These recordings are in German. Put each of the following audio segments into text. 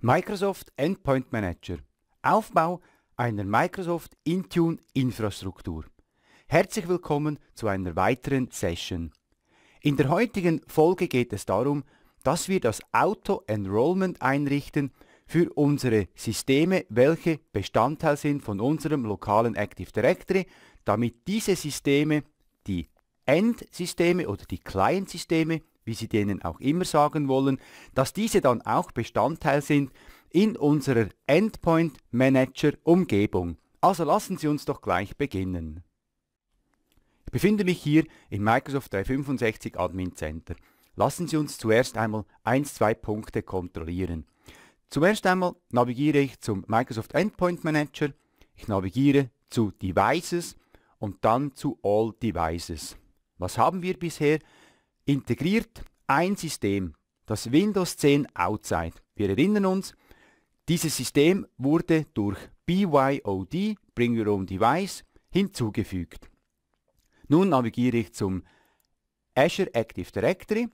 Microsoft Endpoint Manager. Aufbau einer Microsoft Intune Infrastruktur. Herzlich willkommen zu einer weiteren Session. In der heutigen Folge geht es darum, dass wir das Auto-Enrollment einrichten für unsere Systeme, welche Bestandteil sind von unserem lokalen Active Directory, damit diese Systeme, die End-Systeme oder die Client-Systeme wie Sie denen auch immer sagen wollen, dass diese dann auch Bestandteil sind in unserer Endpoint Manager Umgebung. Also lassen Sie uns doch gleich beginnen. Ich befinde mich hier im Microsoft 365 Admin Center. Lassen Sie uns zuerst einmal ein, zwei Punkte kontrollieren. Zuerst einmal navigiere ich zum Microsoft Endpoint Manager, ich navigiere zu Devices und dann zu All Devices. Was haben wir bisher? Integriert ein System, das Windows 10 Outside. Wir erinnern uns, dieses System wurde durch BYOD, Bring Your Own Device, hinzugefügt. Nun navigiere ich zum Azure Active Directory,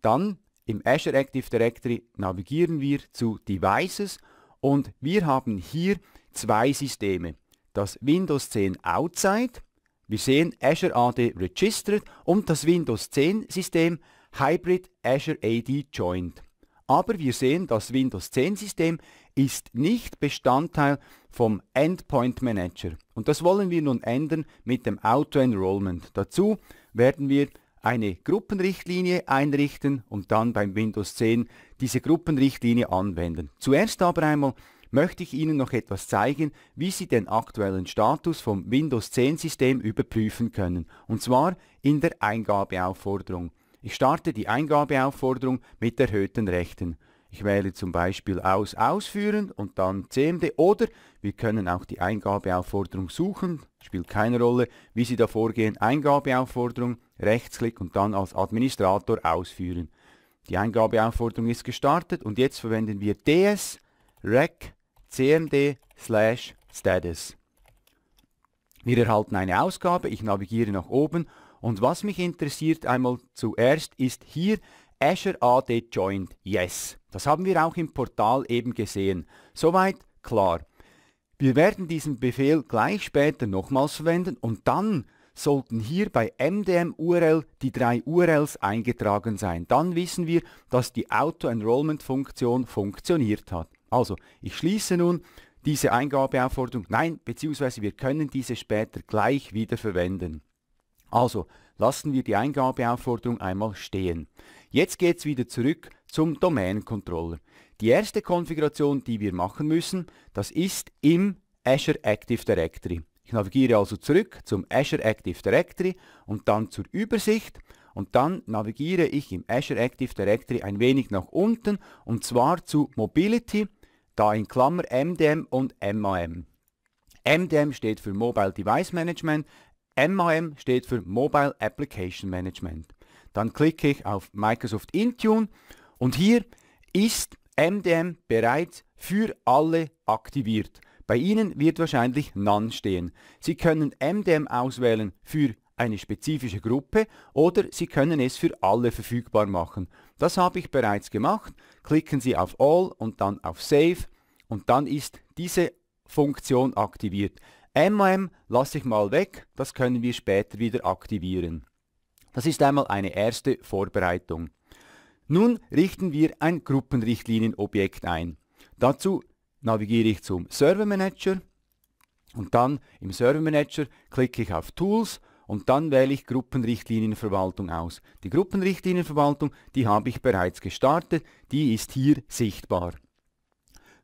dann im Azure Active Directory navigieren wir zu Devices und wir haben hier zwei Systeme. Das Windows 10 Outside wir sehen Azure AD Registered und das Windows 10 System Hybrid Azure AD Joint. Aber wir sehen, das Windows 10 System ist nicht Bestandteil vom Endpoint Manager. Und das wollen wir nun ändern mit dem Auto-Enrollment. Dazu werden wir eine Gruppenrichtlinie einrichten und dann beim Windows 10 diese Gruppenrichtlinie anwenden. Zuerst aber einmal möchte ich Ihnen noch etwas zeigen, wie Sie den aktuellen Status vom Windows 10 System überprüfen können, und zwar in der Eingabeaufforderung. Ich starte die Eingabeaufforderung mit erhöhten Rechten. Ich wähle zum Beispiel aus Ausführen und dann CMD oder wir können auch die Eingabeaufforderung suchen, spielt keine Rolle, wie Sie da vorgehen, Eingabeaufforderung, Rechtsklick und dann als Administrator ausführen. Die Eingabeaufforderung ist gestartet und jetzt verwenden wir ds rec cmd slash status. Wir erhalten eine Ausgabe, ich navigiere nach oben und was mich interessiert einmal zuerst ist hier Azure AD Joint Yes. Das haben wir auch im Portal eben gesehen. Soweit klar. Wir werden diesen Befehl gleich später nochmals verwenden und dann sollten hier bei MDM-URL die drei URLs eingetragen sein. Dann wissen wir, dass die Auto-Enrollment-Funktion funktioniert hat. Also, ich schließe nun diese Eingabeaufforderung. Nein, beziehungsweise wir können diese später gleich wieder verwenden. Also, lassen wir die Eingabeaufforderung einmal stehen. Jetzt geht es wieder zurück zum Domain-Controller. Die erste Konfiguration, die wir machen müssen, das ist im Azure Active Directory. Ich navigiere also zurück zum Azure Active Directory und dann zur Übersicht und dann navigiere ich im Azure Active Directory ein wenig nach unten und zwar zu Mobility, da in Klammer MDM und MAM. MDM steht für Mobile Device Management, MAM steht für Mobile Application Management. Dann klicke ich auf Microsoft Intune und hier ist MDM bereits für alle aktiviert. Bei Ihnen wird wahrscheinlich None stehen. Sie können MDM auswählen für eine spezifische Gruppe oder Sie können es für alle verfügbar machen. Das habe ich bereits gemacht. Klicken Sie auf All und dann auf Save und dann ist diese Funktion aktiviert. MOM lasse ich mal weg, das können wir später wieder aktivieren. Das ist einmal eine erste Vorbereitung. Nun richten wir ein Gruppenrichtlinienobjekt ein. Dazu navigiere ich zum Server Manager und dann im Server Manager klicke ich auf Tools und dann wähle ich Gruppenrichtlinienverwaltung aus. Die Gruppenrichtlinienverwaltung, die habe ich bereits gestartet, die ist hier sichtbar.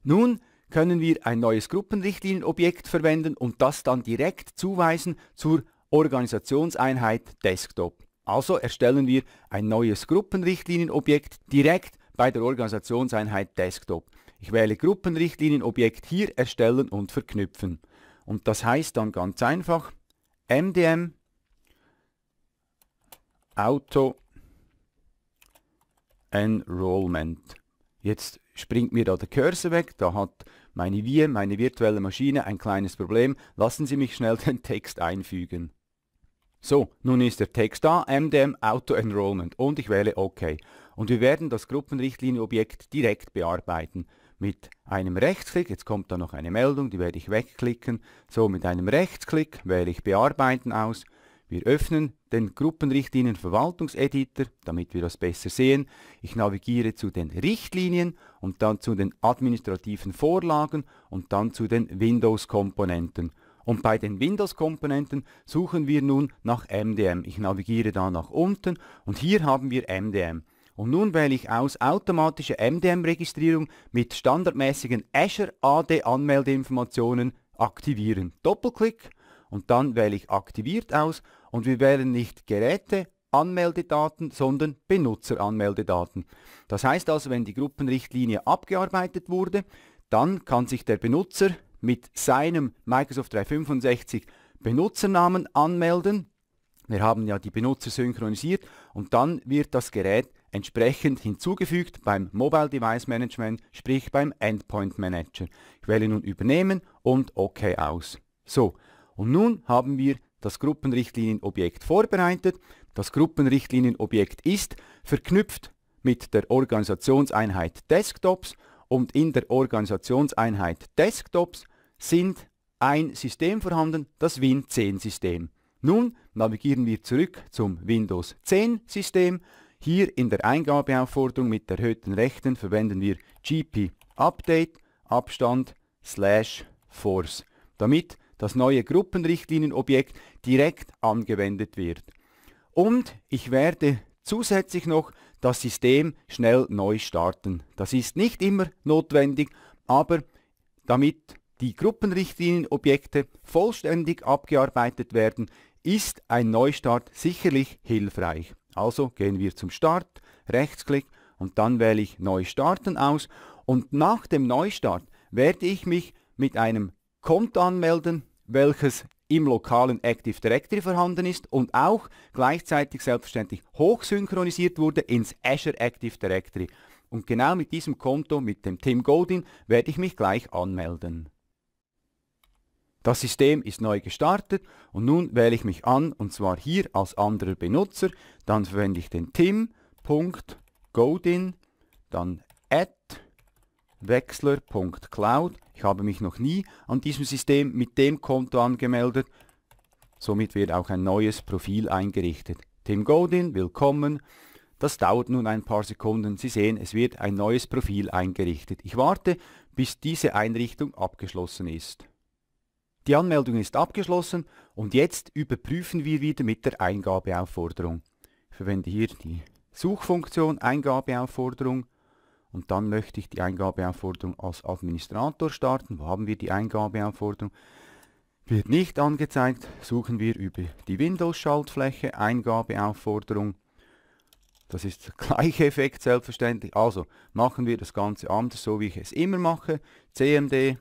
Nun können wir ein neues Gruppenrichtlinienobjekt verwenden und das dann direkt zuweisen zur Organisationseinheit Desktop. Also erstellen wir ein neues Gruppenrichtlinienobjekt direkt bei der Organisationseinheit Desktop. Ich wähle Gruppenrichtlinienobjekt hier erstellen und verknüpfen. Und das heißt dann ganz einfach MDM Auto Enrollment. Jetzt springt mir da der Cursor weg, da hat meine Wir, meine virtuelle Maschine ein kleines Problem. Lassen Sie mich schnell den Text einfügen. So, nun ist der Text da, MDM Auto Enrollment und ich wähle OK. Und wir werden das Gruppenrichtlinieobjekt direkt bearbeiten. Mit einem Rechtsklick, jetzt kommt da noch eine Meldung, die werde ich wegklicken. So, mit einem Rechtsklick wähle ich Bearbeiten aus wir öffnen den Gruppenrichtlinien Verwaltungseditor, damit wir das besser sehen. Ich navigiere zu den Richtlinien und dann zu den administrativen Vorlagen und dann zu den Windows-Komponenten. Und bei den Windows-Komponenten suchen wir nun nach MDM. Ich navigiere da nach unten und hier haben wir MDM. Und nun wähle ich aus automatische MDM-Registrierung mit standardmäßigen Azure AD Anmeldeinformationen aktivieren. Doppelklick und dann wähle ich aktiviert aus und wir wählen nicht Geräte, Anmeldedaten, sondern Benutzeranmeldedaten. Das heißt also, wenn die Gruppenrichtlinie abgearbeitet wurde, dann kann sich der Benutzer mit seinem Microsoft 365 Benutzernamen anmelden. Wir haben ja die Benutzer synchronisiert und dann wird das Gerät entsprechend hinzugefügt beim Mobile Device Management, sprich beim Endpoint Manager. Ich wähle nun Übernehmen und OK aus. So, und nun haben wir das Gruppenrichtlinienobjekt vorbereitet. Das Gruppenrichtlinienobjekt ist verknüpft mit der Organisationseinheit Desktops und in der Organisationseinheit Desktops sind ein System vorhanden, das Win10-System. Nun navigieren wir zurück zum Windows 10-System. Hier in der Eingabeaufforderung mit erhöhten Rechten verwenden wir gp update Abstand slash force, damit das neue Gruppenrichtlinienobjekt direkt angewendet wird. Und ich werde zusätzlich noch das System schnell neu starten. Das ist nicht immer notwendig, aber damit die Gruppenrichtlinienobjekte vollständig abgearbeitet werden, ist ein Neustart sicherlich hilfreich. Also gehen wir zum Start, Rechtsklick und dann wähle ich Neu starten aus und nach dem Neustart werde ich mich mit einem Konto anmelden welches im lokalen Active Directory vorhanden ist und auch gleichzeitig selbstverständlich hochsynchronisiert wurde ins Azure Active Directory. Und genau mit diesem Konto, mit dem Tim Goldin, werde ich mich gleich anmelden. Das System ist neu gestartet und nun wähle ich mich an und zwar hier als anderer Benutzer. Dann verwende ich den tim.godin, dann at wechsler.cloud ich habe mich noch nie an diesem System mit dem Konto angemeldet. Somit wird auch ein neues Profil eingerichtet. Tim Godin, willkommen. Das dauert nun ein paar Sekunden. Sie sehen, es wird ein neues Profil eingerichtet. Ich warte, bis diese Einrichtung abgeschlossen ist. Die Anmeldung ist abgeschlossen und jetzt überprüfen wir wieder mit der Eingabeaufforderung. Ich verwende hier die Suchfunktion Eingabeaufforderung und dann möchte ich die Eingabeaufforderung als Administrator starten. Wo haben wir die Eingabeaufforderung? Wird nicht angezeigt, suchen wir über die Windows-Schaltfläche, Eingabeaufforderung. Das ist der gleiche Effekt selbstverständlich. Also machen wir das Ganze anders, so wie ich es immer mache. CMD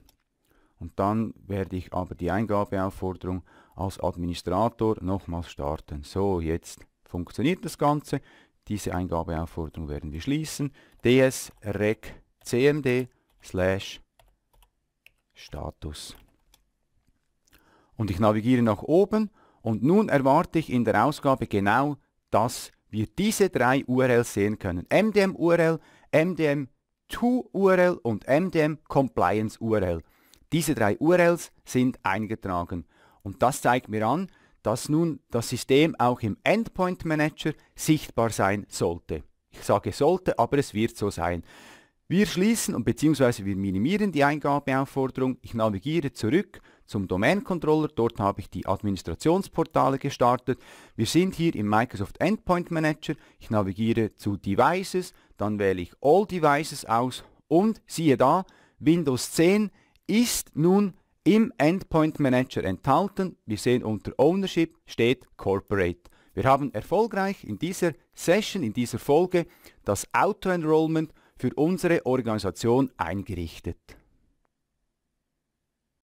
und dann werde ich aber die Eingabeaufforderung als Administrator nochmals starten. So, jetzt funktioniert das Ganze. Diese Eingabeaufforderung werden wir schließen. dsrec.cmd slash Status. Und ich navigiere nach oben und nun erwarte ich in der Ausgabe genau, dass wir diese drei URLs sehen können. MDM-URL, MDM-To-URL und MDM-Compliance-URL. Diese drei URLs sind eingetragen. Und das zeigt mir an, dass nun das System auch im Endpoint Manager sichtbar sein sollte. Ich sage sollte, aber es wird so sein. Wir schließen und bzw. wir minimieren die Eingabeaufforderung. Ich navigiere zurück zum Domain-Controller. Dort habe ich die Administrationsportale gestartet. Wir sind hier im Microsoft Endpoint Manager. Ich navigiere zu Devices, dann wähle ich All Devices aus und siehe da, Windows 10 ist nun im Endpoint Manager enthalten. Wir sehen unter Ownership steht Corporate. Wir haben erfolgreich in dieser Session, in dieser Folge das Auto-Enrollment für unsere Organisation eingerichtet.